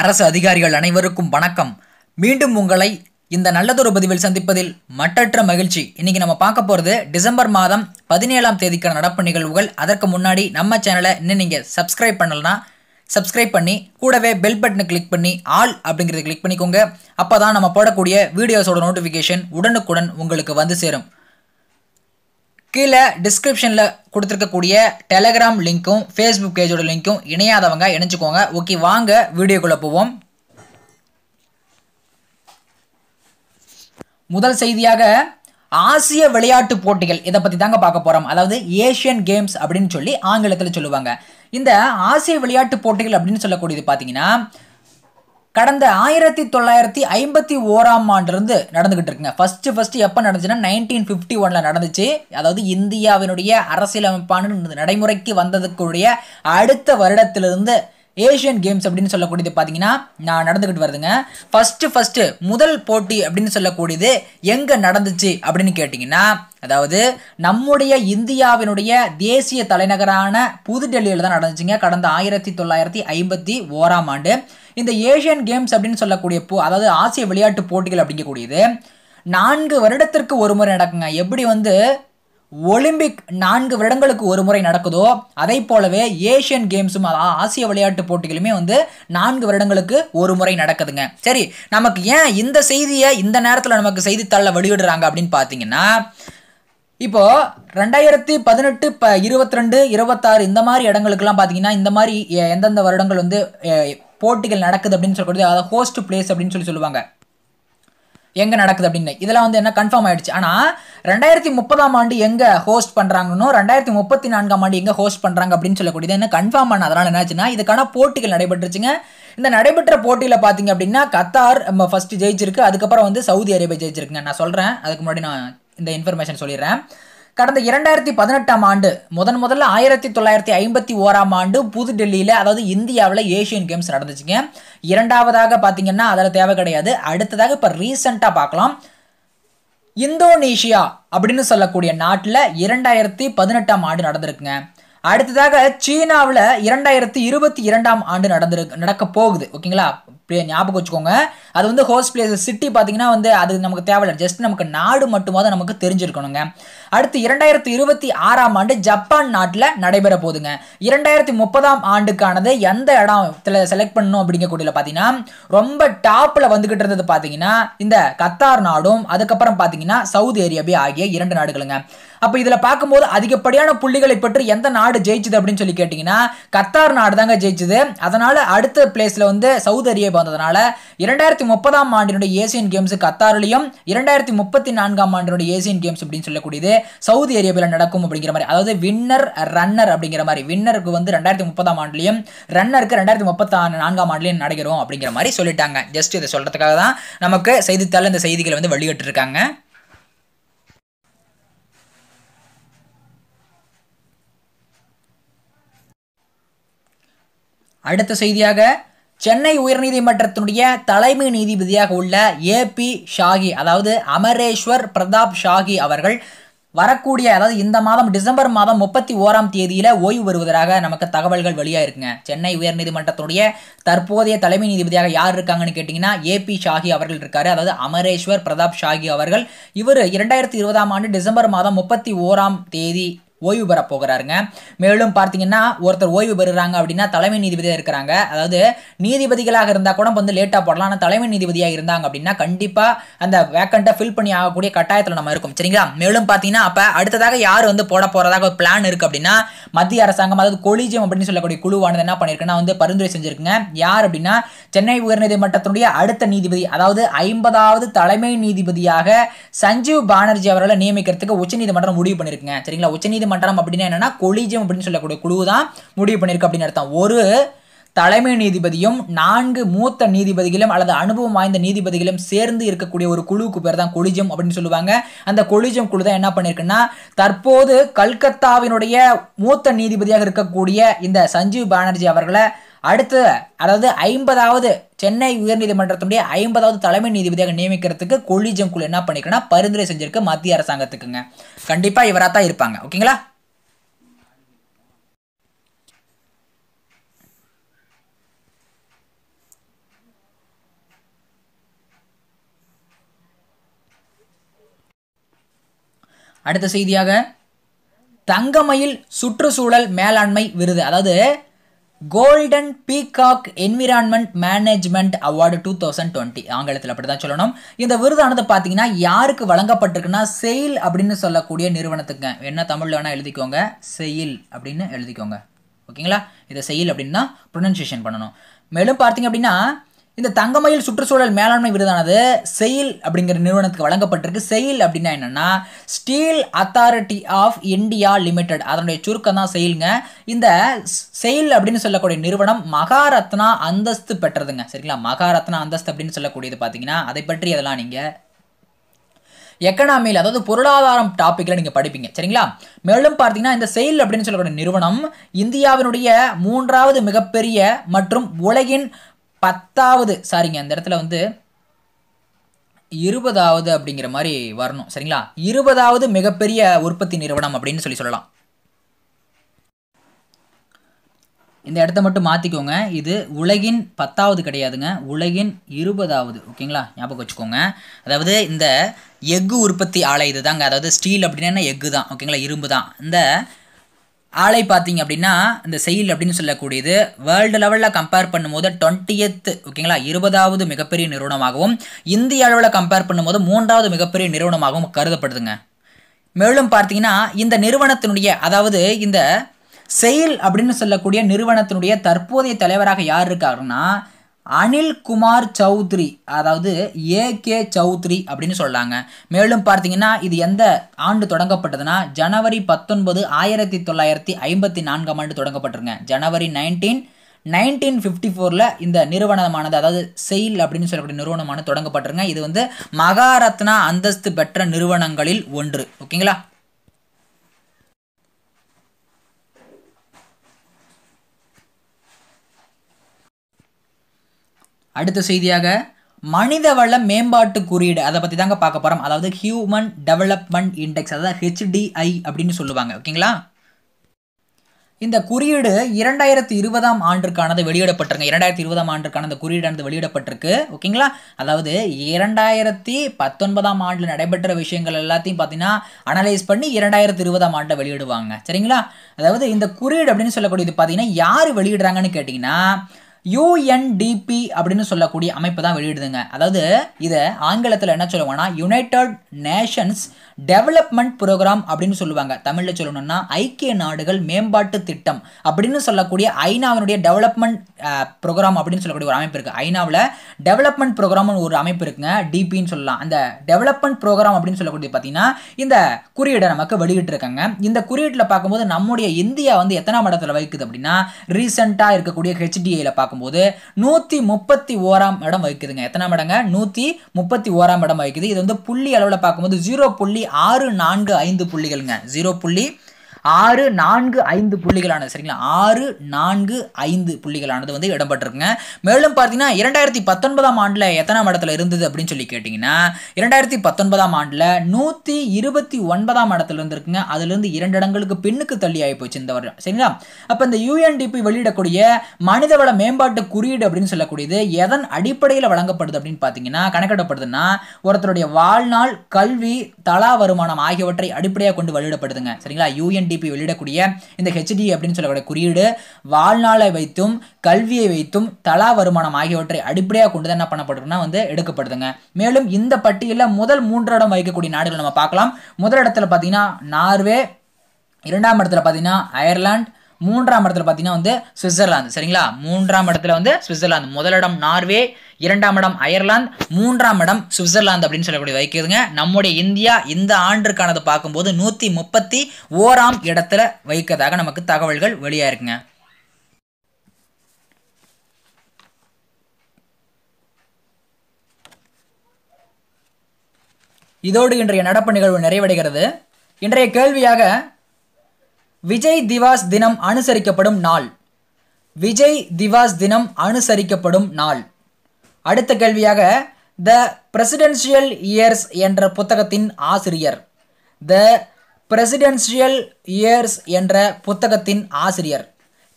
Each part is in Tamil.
அரசு அதிகாரிகள் அனைவருக்கும் வணக்கம் மீண்டும் உங்களை இந்த நல்லதொரு பதிவில் சந்திப்பதில் மட்டற்ற மகிழ்ச்சி இன்றைக்கி நம்ம பார்க்க போகிறது டிசம்பர் மாதம் பதினேழாம் தேதிக்கான நடப்பு நிகழ்வுகள் அதற்கு முன்னாடி நம்ம சேனலை இன்னும் நீங்கள் சப்ஸ்கிரைப் பண்ணலனா சப்ஸ்கிரைப் பண்ணி கூடவே பெல் பட்டனை கிளிக் பண்ணி ஆல் அப்படிங்கிறத கிளிக் பண்ணிக்கோங்க அப்போ தான் நம்ம போடக்கூடிய வீடியோஸோட நோட்டிஃபிகேஷன் உடனுக்குடன் உங்களுக்கு வந்து சேரும் கீழே டிஸ்கிரிப்ஷனில் கொடுத்துருக்கக்கூடிய டெலகிராம் லிங்க்கும் ஃபேஸ்புக் பேஜோட லிங்க்கும் இணையாதவங்க இணைச்சிக்கோங்க ஓகே வாங்க வீடியோக்குள்ளே போவோம் முதல் செய்தியாக ஆசிய விளையாட்டு போட்டிகள் இதை பற்றி தாங்க பார்க்க போகிறோம் அதாவது ஏஷியன் கேம்ஸ் அப்படின்னு சொல்லி ஆங்கிலத்தில் சொல்லுவாங்க இந்த ஆசிய விளையாட்டு போட்டிகள் அப்படின்னு சொல்லக்கூடியது பார்த்தீங்கன்னா கடந்த ஆயிரத்தி தொள்ளாயிரத்தி ஐம்பத்தி ஓராம் ஆண்டுலேருந்து நடந்துகிட்டு இருக்குங்க ஃபர்ஸ்ட் ஃபர்ஸ்ட் எப்போ நடந்துச்சுன்னா நைன்டீன் ஃபிஃப்டி ஒனில் நடந்துச்சு அதாவது இந்தியாவினுடைய அரசியலமைப்பான நடைமுறைக்கு வந்ததுக்குடைய அடுத்த வருடத்திலிருந்து ஏஷியன் கேம்ஸ் அப்படின்னு சொல்லக்கூடியது பார்த்தீங்கன்னா நான் நடந்துக்கிட்டு வருதுங்க ஃபஸ்ட்டு ஃபஸ்ட்டு முதல் போட்டி அப்படின்னு சொல்லக்கூடியது எங்கே நடந்துச்சு அப்படின்னு கேட்டிங்கன்னா அதாவது நம்முடைய இந்தியாவினுடைய தேசிய தலைநகரான புதுடெல்லியில் தான் நடந்துச்சுங்க கடந்த ஆயிரத்தி தொள்ளாயிரத்தி ஐம்பத்தி ஓராம் ஆண்டு இந்த ஏஷியன் கேம்ஸ் அப்படின்னு சொல்லக்கூடிய போ அதாவது ஆசிய விளையாட்டு போட்டிகள் அப்படிங்கக்கூடியது நான்கு வருடத்திற்கு ஒரு முறை நடக்குங்க எப்படி வந்து ஒலிம்பிக் நான்கு வருடங்களுக்கு ஒரு முறை நடக்குதோ அதை போலவே ஏஷியன் கேம்ஸும் ஆசிய விளையாட்டு போட்டிகளுமே வந்து நான்கு வருடங்களுக்கு ஒரு முறை நடக்குதுங்க சரி நமக்கு ஏன் இந்த செய்தியை இந்த நேரத்தில் நமக்கு செய்தித்தாளில் வெளியிடுறாங்க அப்படின்னு பார்த்தீங்கன்னா இப்போது ரெண்டாயிரத்தி பதினெட்டு இப்போ இருபத்தி ரெண்டு இருபத்தாறு இந்த மாதிரி இடங்களுக்குலாம் பார்த்தீங்கன்னா இந்த மாதிரி எந்தெந்த வருடங்கள் வந்து போட்டிகள் நடக்குது அப்படின்னு சொல்லக்கூடிய அதாவது ஹோஸ்ட் பிளேஸ் அப்படின்னு சொல்லி சொல்லுவாங்க எங்கே நடக்குது அப்படின்னு இதெல்லாம் வந்து என்ன கன்ஃபார்ம் ஆயிடுச்சு ஆனால் ரெண்டாயிரத்தி முப்பதாம் ஆண்டு எங்கே ஹோஸ்ட் பண்ணுறாங்கன்னு ரெண்டாயிரத்தி முப்பத்தி நான்காம் ஆண்டு எங்கே ஹோஸ்ட் பண்ணுறாங்க அப்படின்னு சொல்லக்கூடியது என்ன கன்ஃபார்ம் பண்ண அதனால் என்னாச்சுன்னா இதுக்கான போட்டிகள் நடைபெற்றுச்சுங்க இந்த நடைபெற்ற போட்டியில் பார்த்தீங்க அப்படின்னா கத்தார் நம்ம ஃபஸ்ட்டு ஜெயிச்சிருக்கு அதுக்கப்புறம் வந்து சவுதி அரேபியா ஜெயிச்சிருக்குங்க நான் சொல்கிறேன் அதுக்கு முன்னாடி நான் இந்த இன்ஃபர்மேஷன் சொல்லிடுறேன் கடந்த இரண்டாயிரத்தி பதினெட்டாம் ஆண்டு முதன் முதல்ல ஆயிரத்தி தொள்ளாயிரத்தி ஐம்பத்தி ஓராம் ஆண்டு புதுடெல்லியில் அதாவது இந்தியாவில் ஏஷியன் கேம்ஸ் நடந்துச்சுங்க இரண்டாவதாக பார்த்தீங்கன்னா அதில் தேவை கிடையாது அடுத்ததாக இப்போ ரீசெண்டாக பார்க்கலாம் இந்தோனேஷியா அப்படின்னு சொல்லக்கூடிய நாட்டில் இரண்டாயிரத்தி பதினெட்டாம் ஆண்டு நடந்திருக்குங்க அடுத்ததாக சீனாவில் இரண்டாயிரத்தி இருபத்தி இரண்டாம் ஆண்டு நடந்திருக்கு நடக்க போகுது ஓகேங்களா ஞாபகம் வச்சுக்கோங்க அது வந்து ஹோஸ்ட் பிளேஸ் சிட்டி பார்த்தீங்கன்னா வந்து அது நமக்கு தேவையில்லை ஜஸ்ட் நமக்கு நாடு மட்டும்தான் நமக்கு தெரிஞ்சிருக்கணுங்க அடுத்து இரண்டாயிரத்தி இருபத்தி ஆறாம் ஆண்டு ஜப்பான் நாட்டில் நடைபெற போகுதுங்க இரண்டாயிரத்தி முப்பதாம் ஆண்டுக்கானது எந்த இடத்துல செலக்ட் பண்ணணும் அப்படிங்கக்கூடியல பார்த்தீங்கன்னா ரொம்ப டாப்பில் வந்துக்கிட்டு இருந்தது பார்த்தீங்கன்னா இந்த கத்தார் நாடும் அதுக்கப்புறம் பார்த்தீங்கன்னா சவுதி அரேபியா ஆகிய இரண்டு நாடுகளுங்க அப்போ இதில் பார்க்கும்போது அதிகப்படியான புள்ளிகளை பெற்று எந்த நாடு ஜெயிச்சுது அப்படின்னு சொல்லி கேட்டிங்கன்னா கத்தார் நாடு தாங்க ஜெயிச்சுது அதனால் அடுத்த பிளேஸில் வந்து சவுதி அரேபியா வந்ததுனால இரண்டாயிரத்தி முப்பதாம் ஆண்டினுடைய ஏசியன் கேம்ஸ் கத்தார்லையும் இரண்டாயிரத்தி முப்பத்தி நான்காம் ஆண்டினுடைய ஏசியன் கேம்ஸ் அப்படின்னு சொல்லக்கூடியது சவுதி அரேபியாவில் நடக்கும் அப்படிங்கிற மாதிரி அதாவது வின்னர் ரன்னர் அப்படிங்கிற மாதிரி வின்னருக்கு வந்து ரெண்டாயிரத்தி முப்பதாம் ஆண்டுலையும் ரன்னருக்கு ரெண்டாயிரத்தி முப்பத்தி நான்காம் ஆண்டுலையும் நடக்கிறோம் அப்படிங்கிற மாதிரி சொல்லிட்டாங்க ஜஸ்ட் இதை சொல்கிறதுக்காக தான் நமக்கு செய்தித்தாள் இந்த செய்திகளை வந்து வெளியிட்டிருக்காங்க அடுத்த செய்தியாக சென்னை உயர்நீதிமன்றத்தினுடைய தலைமை நீதிபதியாக உள்ள ஏ பி ஷாகி அதாவது அமரேஸ்வர் பிரதாப் ஷாகி அவர்கள் வரக்கூடிய அதாவது இந்த மாதம் டிசம்பர் மாதம் முப்பத்தி ஓராம் தேதியில் ஓய்வு வருவதாக நமக்கு தகவல்கள் வெளியாக இருக்குங்க சென்னை உயர்நீதிமன்றத்துடைய தற்போதைய தலைமை நீதிபதியாக யார் இருக்காங்கன்னு கேட்டிங்கன்னா ஏபி ஷாகி அவர்கள் இருக்கார் அதாவது அமரேஸ்வர் பிரதாப் ஷாகி அவர்கள் இவர் இரண்டாயிரத்தி இருபதாம் ஆண்டு டிசம்பர் மாதம் முப்பத்தி ஓராம் தேதி ஓய்வு பெற போகிறாருங்க மேலும் பார்த்தீங்கன்னா ஒருத்தர் ஓய்வு பெறுறாங்க அப்படின்னா தலைமை நீதிபதியாக இருக்கிறாங்க அதாவது நீதிபதிகளாக இருந்தால் கூட வந்து லேட்டாக போடலாம் ஆனால் தலைமை நீதிபதியாக இருந்தாங்க அப்படின்னா கண்டிப்பாக அந்த வேக்கண்ட்டை ஃபில் பண்ணி ஆகக்கூடிய கட்டாயத்தில் நம்ம இருக்கும் சரிங்களா மேலும் பார்த்தீங்கன்னா அப்போ அடுத்ததாக யார் வந்து போட போகிறதாக ஒரு பிளான் இருக்குது அப்படின்னா மத்திய அரசாங்கம் அதாவது கொலிஜியம் அப்படின்னு சொல்லக்கூடிய குழுவானது என்ன பண்ணியிருக்குன்னா வந்து பரிந்துரை செஞ்சுருக்குங்க யார் அப்படின்னா சென்னை உயர்நீதிமன்றத்தினுடைய அடுத்த நீதிபதி அதாவது ஐம்பதாவது தலைமை நீதிபதியாக சஞ்சீவ் பானர்ஜி அவர்களை நியமிக்கிறதுக்கு உச்சநீதிமன்றம் முடிவு பண்ணியிருக்குங்க சரிங்களா உச்சநீதி நீதிமன்றம் அப்படின்னா என்னென்னா கொலிஜியம் அப்படின்னு சொல்லக்கூடிய குழு தான் முடிவு பண்ணியிருக்கு அப்படின்னு அர்த்தம் ஒரு தலைமை நீதிபதியும் நான்கு மூத்த நீதிபதிகளும் அல்லது அனுபவம் வாய்ந்த நீதிபதிகளும் சேர்ந்து இருக்கக்கூடிய ஒரு குழுவுக்கு பேர் தான் கொலிஜம் அப்படின்னு சொல்லுவாங்க அந்த கொலிஜம் குழு தான் என்ன பண்ணியிருக்குன்னா தற்போது கல்கத்தாவினுடைய மூத்த நீதிபதியாக இருக்கக்கூடிய இந்த சஞ்சீவ் பானர்ஜி அவர்களை அடுத்து அதாவது ஐம்பதாவது சென்னை உயர்நீதிமன்றத்தினுடைய ஐம்பதாவது தலைமை நீதிபதியாக நியமிக்கிறதுக்கு கொலிஜம் குழு என்ன பண்ணிக்கிறேன்னா பரிந்துரை செஞ்சிருக்கு மத்திய அரசாங்கத்துக்குங்க கண்டிப்பாக இவராக தான் இருப்பாங்க ஓகேங்களா அடுத்த செய்தியாக தங்கமயில் சுற்றுச்சூழல் மேலாண்மை விருது அதாவது golden peacock environment management award two thousand twenty ஆங்கிலத்தில் அப்படி தான் சொல்லணும் இந்த விருதானது பார்த்தீங்கன்னா யாருக்கு வழங்கப்பட்டிருக்குன்னா செயில் அப்படின்னு சொல்லக்கூடிய நிறுவனத்துக்கு என்ன தமிழில் வேணால் எழுதிக்கோங்க செயில் அப்படின்னு எழுதிக்கோங்க ஓகேங்களா இதை செயல் அப்படின்னா ப்ரொனன்சியேஷன் பண்ணணும் மேலும் பார்த்தீங்க அப்படின்னா இந்த தங்கமயில் சுற்றுச்சூழல் மேலாண்மை விருதானது செயில் அப்படிங்கிற நிறுவனத்துக்கு வழங்கப்பட்டிருக்கு செயில் அப்படின்னா என்னென்னா steel authority of India limited அதனுடைய சுருக்கம் தான் செயலுங்க இந்த செயில் அப்படின்னு சொல்லக்கூடிய நிறுவனம் மகாரத்னா அந்தஸ்து பெற்றதுங்க சரிங்களா மகாரத்னா அந்தஸ்து அப்படின்னு சொல்லக்கூடியது பார்த்தீங்கன்னா அதை பற்றி அதெல்லாம் நீங்கள் எக்கனாமியில் அதாவது பொருளாதாரம் டாப்பிக்கில் நீங்கள் படிப்பீங்க சரிங்களா மேலும் பார்த்தீங்கன்னா இந்த செயல் அப்படின்னு சொல்லக்கூடிய நிறுவனம் இந்தியாவினுடைய மூன்றாவது மிகப்பெரிய மற்றும் உலகின் பத்தாவது சாரிங்க அந்த இடத்துல வந்து இருபதாவது அப்படிங்கிற மாதிரி வரணும் சரிங்களா இருபதாவது மிகப்பெரிய உற்பத்தி நிறுவனம் அப்படின்னு சொல்லி சொல்லலாம் இந்த இடத்த மட்டும் மாற்றிக்கோங்க இது உலகின் பத்தாவது கிடையாதுங்க உலகின் இருபதாவது ஓகேங்களா ஞாபகம் வச்சுக்கோங்க அதாவது இந்த எஃகு உற்பத்தி ஆலை இது தாங்க அதாவது ஸ்டீல் அப்படின்னா எஃகு தான் ஓகேங்களா இரும்பு தான் இந்த ஆலை பார்த்தீங்க அப்படின்னா இந்த செயல் அப்படின்னு சொல்லக்கூடியது வேர்ல்டு லெவலில் கம்பேர் பண்ணும்போது டுவெண்ட்டியத்து ஓகேங்களா இருபதாவது மிகப்பெரிய நிறுவனமாகவும் இந்திய அளவில் கம்பேர் பண்ணும்போது மூன்றாவது மிகப்பெரிய நிறுவனமாகவும் கருதப்படுதுங்க மேலும் பார்த்தீங்கன்னா இந்த நிறுவனத்தினுடைய அதாவது இந்த செயல் அப்படின்னு சொல்லக்கூடிய நிறுவனத்தினுடைய தற்போதைய தலைவராக யார் இருக்காருன்னா அனில்குமார் சௌத்ரி அதாவது ஏ கே சௌத்ரி அப்படின்னு சொல்கிறாங்க மேலும் பார்த்தீங்கன்னா இது எந்த ஆண்டு தொடங்கப்பட்டதுன்னா ஜனவரி பத்தொன்பது ஆயிரத்தி தொள்ளாயிரத்தி ஐம்பத்தி நான்காம் ஆண்டு தொடங்கப்பட்டிருங்க ஜனவரி நைன்டீன் நைன்டீன் ஃபிஃப்டி ஃபோரில் இந்த நிறுவனமானது அதாவது செயல் அப்படின்னு சொல்லக்கூடிய நிறுவனமானது தொடங்கப்பட்டிருங்க இது வந்து மகாரத்னா அந்தஸ்து பெற்ற நிறுவனங்களில் ஒன்று ஓகேங்களா அடுத்த செய்தியாக மனிதவள மேம்பாட்டு குறியீடு அதை பற்றி தாங்க பார்க்க போகிறோம் அதாவது ஹியூமன் டெவலப்மெண்ட் இண்டெக்ஸ் அதாவது ஹெச்டிஐ அப்படின்னு சொல்லுவாங்க ஓகேங்களா இந்த குறியீடு இரண்டாயிரத்தி இருபதாம் ஆண்டுக்கானது வெளியிடப்பட்டிருக்கு இரண்டாயிரத்தி இருபதாம் ஆண்டுக்கான அந்த குறியீடானது வெளியிடப்பட்டிருக்கு ஓகேங்களா அதாவது இரண்டாயிரத்தி பத்தொன்பதாம் ஆண்டில் நடைபெற்ற விஷயங்கள் எல்லாத்தையும் பார்த்தீங்கன்னா அனலைஸ் பண்ணி இரண்டாயிரத்தி இருபதாம் ஆண்டில் வெளியிடுவாங்க சரிங்களா அதாவது இந்த குறியீடு அப்படின்னு சொல்லக்கூடியது பார்த்தீங்கன்னா யார் வெளியிடுறாங்கன்னு கேட்டிங்கன்னா யூஎன்டிபி அப்படின்னு சொல்லக்கூடிய அமைப்பு தான் வெளியிடுதுங்க அதாவது இதை ஆங்கிலத்தில் என்ன சொல்லுவாங்கன்னா யுனைடெட் நேஷன்ஸ் டெவலப்மெண்ட் ப்ரோக்ராம் அப்படின்னு சொல்லுவாங்க தமிழில் சொல்லணும்னா ஐக்கிய நாடுகள் மேம்பாட்டு திட்டம் அப்படின்னு சொல்லக்கூடிய ஐநாவினுடைய டெவலப்மெண்ட் ப்ரோக்ராம் அப்படின்னு சொல்லக்கூடிய ஒரு அமைப்பு இருக்குது ஐநாவில் டெவலப்மெண்ட் ப்ரோக்ராம்னு ஒரு அமைப்பு இருக்குங்க டிபின்னு சொல்லலாம் அந்த டெவலப்மெண்ட் ப்ரோக்ராம் அப்படின்னு சொல்லக்கூடிய பார்த்தீங்கன்னா இந்த குறியீடை நமக்கு வெளியிட்டிருக்காங்க இந்த குறியீட்டில் பார்க்கும்போது நம்முடைய இந்தியா வந்து எத்தனாம் இடத்துல வைக்குது அப்படின்னா ரீசெண்டாக இருக்கக்கூடிய ஹெச்டிஏயில் பார்க்க பார்க்கும்போது நூற்றி முப்பத்தி ஓராம் இடம் வகிக்குதுங்க எத்தனாம் இடங்க நூற்றி முப்பத்தி ஓராம் இடம் வகிக்குது இது வந்து புள்ளி அளவில் பார்க்கும்போது ஜீரோ புள்ளி ஆறு நான்கு ஐந்து புள்ளிகள்ங்க ஜீரோ புள்ளி ஆறு நான்கு ஐந்து புள்ளிகளானது சரிங்களா ஆறு நான்கு ஐந்து புள்ளிகளானது வந்து இடம்பெற்றிருக்குங்க மேலும் பார்த்தீங்கன்னா இரண்டாயிரத்தி பத்தொன்பதாம் ஆண்டில் எத்தனாம் இடத்துல இருந்தது அப்படின்னு சொல்லி கேட்டிங்கன்னா இரண்டாயிரத்தி பத்தொன்பதாம் ஆண்டில் நூற்றி இருபத்தி ஒன்பதாம் இடத்துல இருந்துருக்குங்க அதுலேருந்து இரண்டு இடங்களுக்கு பின்னுக்கு தள்ளி ஆகி போச்சு இந்த வருடம் சரிங்களா அப்போ இந்த யூஎன்டிபி வெளியிடக்கூடிய மனிதவள மேம்பாட்டு குறியீடு அப்படின்னு சொல்லக்கூடியது எதன் அடிப்படையில் வழங்கப்படுது அப்படின்னு பார்த்தீங்கன்னா கணக்கிடப்படுதுன்னா ஒருத்தருடைய வாழ்நாள் கல்வி தலா வருமானம் ஆகியவற்றை அடிப்படையாக கொண்டு வெளியிடப்படுதுங்க சரிங்களா யூஎன் ஐஎன்டிபி வெளியிடக்கூடிய இந்த ஹெச்டி அப்படின்னு சொல்லக்கூடிய குறியீடு வாழ்நாளை வைத்தும் கல்வியை வைத்தும் தலா வருமானம் ஆகியவற்றை அடிப்படையாக கொண்டு தான் என்ன பண்ணப்படுதுன்னா வந்து எடுக்கப்படுதுங்க மேலும் இந்த பட்டியலில் முதல் மூன்று இடம் வைக்கக்கூடிய நாடுகள் நம்ம பார்க்கலாம் முதல் இடத்துல பார்த்தீங்கன்னா நார்வே இரண்டாம் இடத்துல பார்த்தீங்கன்னா அயர்லாந்து மூன்றாம் இடத்துல பார்த்தீங்கன்னா வந்து சுவிட்சர்லாந்து சரிங்களா மூன்றாம் இடத்துல வந்து சுவிட்சர்லாந்து முதலிடம் நார்வே இரண்டாம் இடம் அயர்லாந்து மூன்றாம் இடம் சுவிட்சர்லாந்து அப்படின்னு சொல்லக்கூடிய வைக்கிறதுங்க நம்முடைய இந்தியா இந்த ஆண்டுக்கானது பார்க்கும்போது நூற்றி முப்பத்தி ஓராம் இடத்துல வைக்கிறதாக நமக்கு தகவல்கள் வெளியாக இருக்குங்க இதோடு இன்றைய நடப்பு நிகழ்வு நிறைவடைகிறது இன்றைய கேள்வியாக விஜய் திவாஸ் தினம் அனுசரிக்கப்படும் நாள் விஜய் திவாஸ் தினம் அனுசரிக்கப்படும் நாள் அடுத்த கேள்வியாக த பிரசிடென்ஷியல் இயர்ஸ் என்ற புத்தகத்தின் ஆசிரியர் த பிரசிடென்ஷியல் இயர்ஸ் என்ற புத்தகத்தின் ஆசிரியர்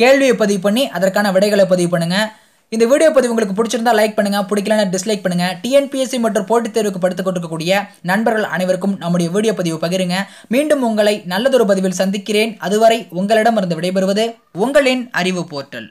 கேள்வியை பதிவு பண்ணி அதற்கான விடைகளை பதிவு பண்ணுங்கள் இந்த வீடியோ பதிவு உங்களுக்கு பிடிச்சிருந்தா லைக் பண்ணுங்க பிடிக்கலனா டிஸ்லைக் பண்ணுங்க டிஎன்பிஎஸ்சி மற்றும் போட்டித் தேர்வுக்கு படுத்துக் கொண்டிருக்கக்கூடிய நண்பர்கள் அனைவருக்கும் நம்முடைய வீடியோ பதிவு பகிருங்க மீண்டும் உங்களை நல்லதொரு பதிவில் சந்திக்கிறேன் அதுவரை உங்களிடமிருந்து விடைபெறுவது உங்களின் அறிவு போர்ட்டல்